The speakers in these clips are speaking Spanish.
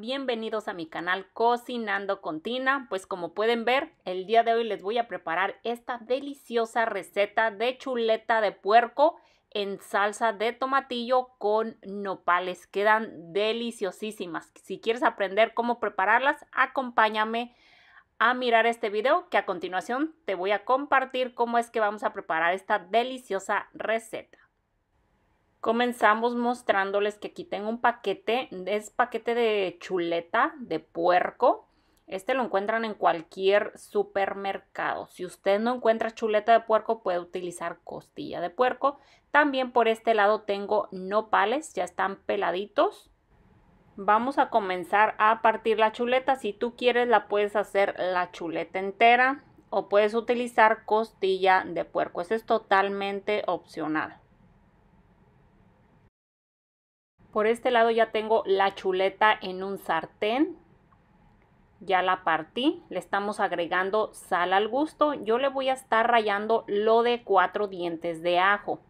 bienvenidos a mi canal Cocinando con Tina. Pues como pueden ver, el día de hoy les voy a preparar esta deliciosa receta de chuleta de puerco en salsa de tomatillo con nopales. Quedan deliciosísimas. Si quieres aprender cómo prepararlas, acompáñame a mirar este video que a continuación te voy a compartir cómo es que vamos a preparar esta deliciosa receta. Comenzamos mostrándoles que aquí tengo un paquete, es paquete de chuleta de puerco. Este lo encuentran en cualquier supermercado. Si usted no encuentra chuleta de puerco, puede utilizar costilla de puerco. También por este lado tengo nopales, ya están peladitos. Vamos a comenzar a partir la chuleta. Si tú quieres, la puedes hacer la chuleta entera o puedes utilizar costilla de puerco. Eso este es totalmente opcional. Por este lado ya tengo la chuleta en un sartén. Ya la partí. Le estamos agregando sal al gusto. Yo le voy a estar rayando lo de cuatro dientes de ajo.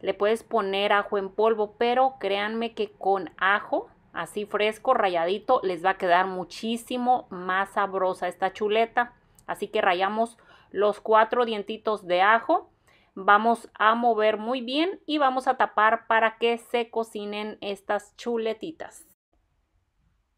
Le puedes poner ajo en polvo, pero créanme que con ajo, así fresco, rayadito, les va a quedar muchísimo más sabrosa esta chuleta. Así que rayamos los cuatro dientitos de ajo vamos a mover muy bien y vamos a tapar para que se cocinen estas chuletitas.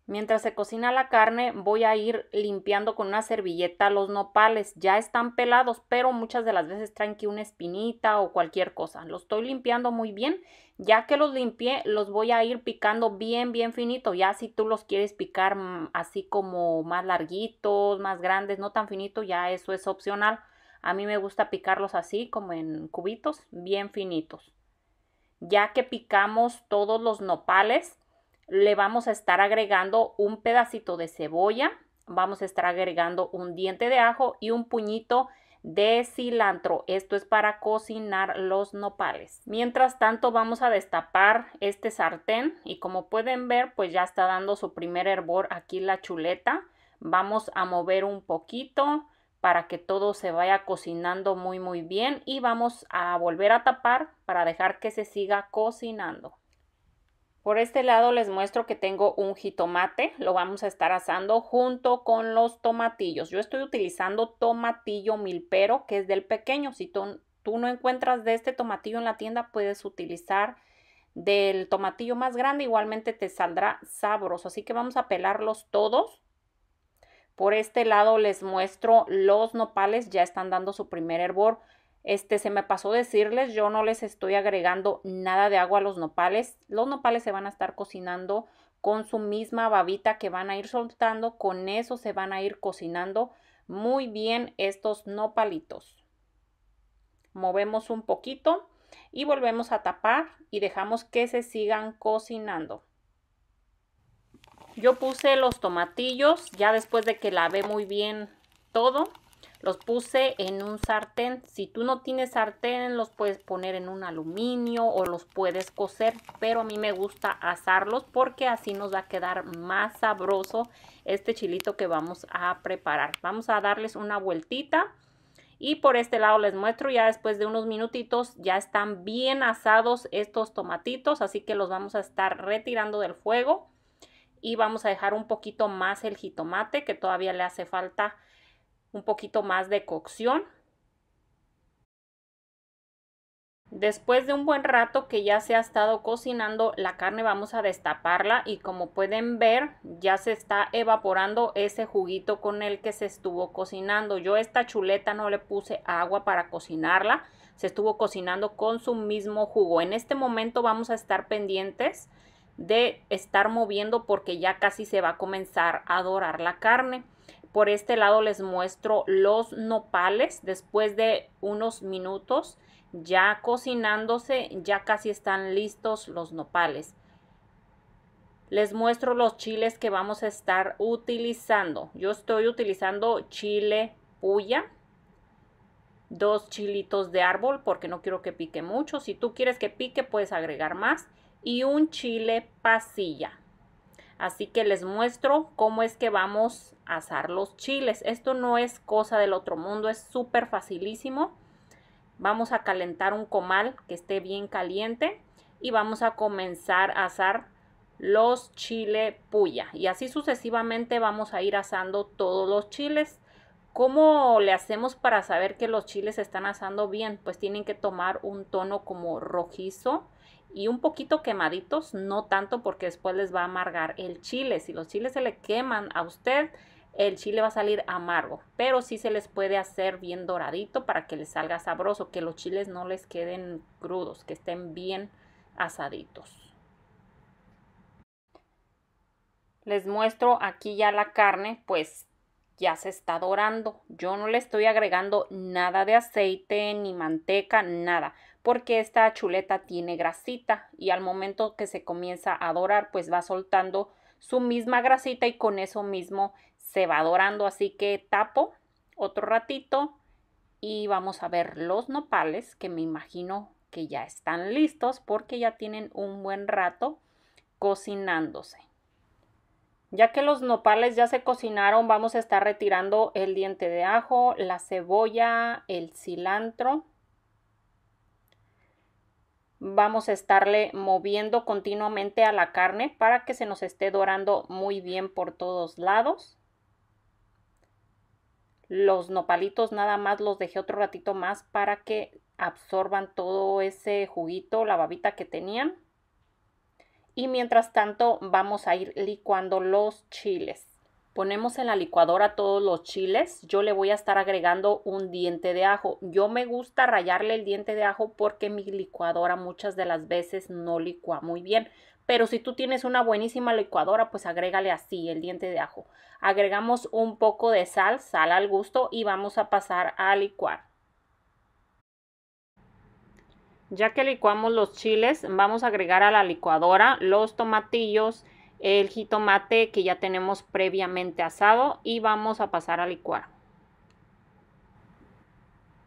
Mientras se cocina la carne voy a ir limpiando con una servilleta los nopales. Ya están pelados, pero muchas de las veces traen que una espinita o cualquier cosa. Los estoy limpiando muy bien. Ya que los limpié, los voy a ir picando bien, bien finito. Ya si tú los quieres picar mm, así como más larguitos, más grandes, no tan finito, ya eso es opcional. A mí me gusta picarlos así, como en cubitos, bien finitos. Ya que picamos todos los nopales, le vamos a estar agregando un pedacito de cebolla, vamos a estar agregando un diente de ajo y un puñito de cilantro. Esto es para cocinar los nopales. Mientras tanto vamos a destapar este sartén y como pueden ver pues ya está dando su primer hervor aquí la chuleta. Vamos a mover un poquito para que todo se vaya cocinando muy muy bien y vamos a volver a tapar para dejar que se siga cocinando. Por este lado les muestro que tengo un jitomate, lo vamos a estar asando junto con los tomatillos. Yo estoy utilizando tomatillo milpero que es del pequeño, si tú no encuentras de este tomatillo en la tienda puedes utilizar del tomatillo más grande, igualmente te saldrá sabroso. Así que vamos a pelarlos todos por este lado les muestro los nopales, ya están dando su primer hervor. Este, se me pasó decirles, yo no les estoy agregando nada de agua a los nopales. Los nopales se van a estar cocinando con su misma babita que van a ir soltando, con eso se van a ir cocinando muy bien estos nopalitos. Movemos un poquito y volvemos a tapar y dejamos que se sigan cocinando. Yo puse los tomatillos, ya después de que lavé muy bien todo, los puse en un sartén. Si tú no tienes sartén, los puedes poner en un aluminio o los puedes cocer, pero a mí me gusta asarlos porque así nos va a quedar más sabroso este chilito que vamos a preparar. Vamos a darles una vueltita y por este lado les muestro ya después de unos minutitos ya están bien asados estos tomatitos, así que los vamos a estar retirando del fuego y vamos a dejar un poquito más el jitomate que todavía le hace falta un poquito más de cocción. Después de un buen rato que ya se ha estado cocinando la carne vamos a destaparla y como pueden ver ya se está evaporando ese juguito con el que se estuvo cocinando. Yo esta chuleta no le puse agua para cocinarla, se estuvo cocinando con su mismo jugo. En este momento vamos a estar pendientes de estar moviendo porque ya casi se va a comenzar a dorar la carne. Por este lado les muestro los nopales después de unos minutos ya cocinándose, ya casi están listos los nopales. Les muestro los chiles que vamos a estar utilizando. Yo estoy utilizando chile puya, dos chilitos de árbol porque no quiero que pique mucho. Si tú quieres que pique puedes agregar más y un chile pasilla. Así que les muestro cómo es que vamos a asar los chiles. Esto no es cosa del otro mundo, es súper facilísimo. Vamos a calentar un comal que esté bien caliente y vamos a comenzar a asar los chile puya. Y así sucesivamente vamos a ir asando todos los chiles ¿Cómo le hacemos para saber que los chiles se están asando bien? Pues tienen que tomar un tono como rojizo y un poquito quemaditos, no tanto porque después les va a amargar el chile. Si los chiles se le queman a usted, el chile va a salir amargo, pero sí se les puede hacer bien doradito para que les salga sabroso, que los chiles no les queden crudos, que estén bien asaditos. Les muestro aquí ya la carne, pues ya se está dorando. Yo no le estoy agregando nada de aceite ni manteca, nada, porque esta chuleta tiene grasita y al momento que se comienza a dorar, pues va soltando su misma grasita y con eso mismo se va dorando. Así que tapo otro ratito y vamos a ver los nopales que me imagino que ya están listos porque ya tienen un buen rato cocinándose. Ya que los nopales ya se cocinaron, vamos a estar retirando el diente de ajo, la cebolla, el cilantro. Vamos a estarle moviendo continuamente a la carne para que se nos esté dorando muy bien por todos lados. Los nopalitos nada más los dejé otro ratito más para que absorban todo ese juguito, la babita que tenían y mientras tanto vamos a ir licuando los chiles. Ponemos en la licuadora todos los chiles. Yo le voy a estar agregando un diente de ajo. Yo me gusta rayarle el diente de ajo porque mi licuadora muchas de las veces no licua muy bien. Pero si tú tienes una buenísima licuadora, pues agrégale así el diente de ajo. Agregamos un poco de sal, sal al gusto y vamos a pasar a licuar. Ya que licuamos los chiles, vamos a agregar a la licuadora los tomatillos, el jitomate que ya tenemos previamente asado y vamos a pasar a licuar.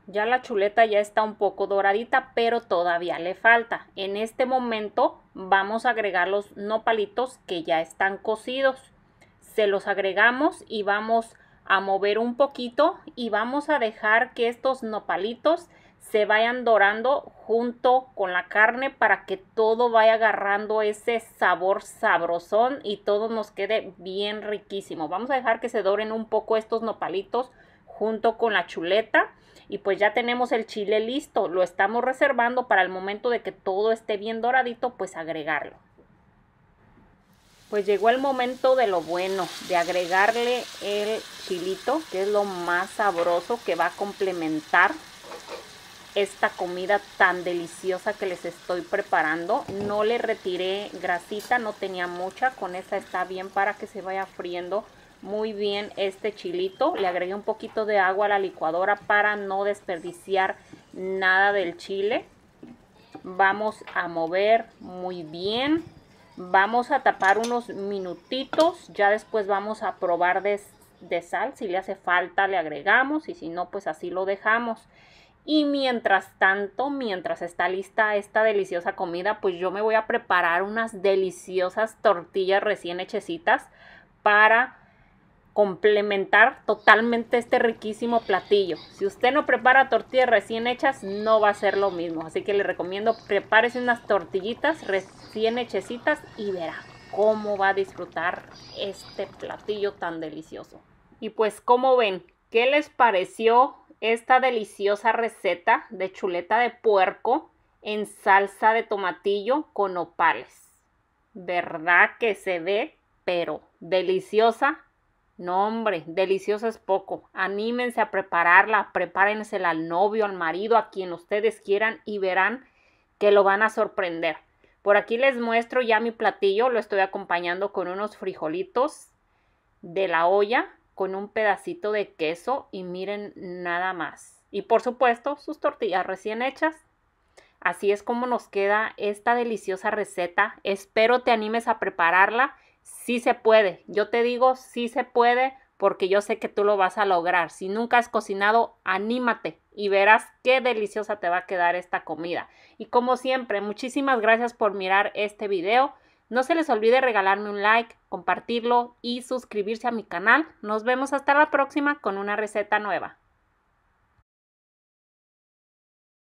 Ya la chuleta ya está un poco doradita, pero todavía le falta. En este momento vamos a agregar los nopalitos que ya están cocidos. Se los agregamos y vamos a mover un poquito y vamos a dejar que estos nopalitos se vayan dorando junto con la carne para que todo vaya agarrando ese sabor sabrosón y todo nos quede bien riquísimo. Vamos a dejar que se doren un poco estos nopalitos junto con la chuleta y pues ya tenemos el chile listo. Lo estamos reservando para el momento de que todo esté bien doradito, pues agregarlo. Pues llegó el momento de lo bueno, de agregarle el chilito, que es lo más sabroso que va a complementar esta comida tan deliciosa que les estoy preparando. No le retiré grasita, no tenía mucha, con esa está bien para que se vaya friendo muy bien este chilito. Le agregué un poquito de agua a la licuadora para no desperdiciar nada del chile. Vamos a mover muy bien. Vamos a tapar unos minutitos, ya después vamos a probar de, de sal, si le hace falta le agregamos y si no pues así lo dejamos. Y mientras tanto, mientras está lista esta deliciosa comida, pues yo me voy a preparar unas deliciosas tortillas recién hechecitas para complementar totalmente este riquísimo platillo. Si usted no prepara tortillas recién hechas, no va a ser lo mismo. Así que le recomiendo prepárese unas tortillitas recién hechecitas y verá cómo va a disfrutar este platillo tan delicioso. Y pues ¿cómo ven, ¿qué les pareció esta deliciosa receta de chuleta de puerco en salsa de tomatillo con opales. ¿Verdad que se ve? Pero deliciosa. No, hombre, deliciosa es poco. Anímense a prepararla, prepárensela al novio, al marido, a quien ustedes quieran y verán que lo van a sorprender. Por aquí les muestro ya mi platillo, lo estoy acompañando con unos frijolitos de la olla con un pedacito de queso y miren nada más. Y por supuesto sus tortillas recién hechas. Así es como nos queda esta deliciosa receta. Espero te animes a prepararla. si se puede. Yo te digo, si se puede porque yo sé que tú lo vas a lograr. Si nunca has cocinado, anímate y verás qué deliciosa te va a quedar esta comida. Y como siempre, muchísimas gracias por mirar este video. No se les olvide regalarme un like, compartirlo y suscribirse a mi canal. Nos vemos hasta la próxima con una receta nueva.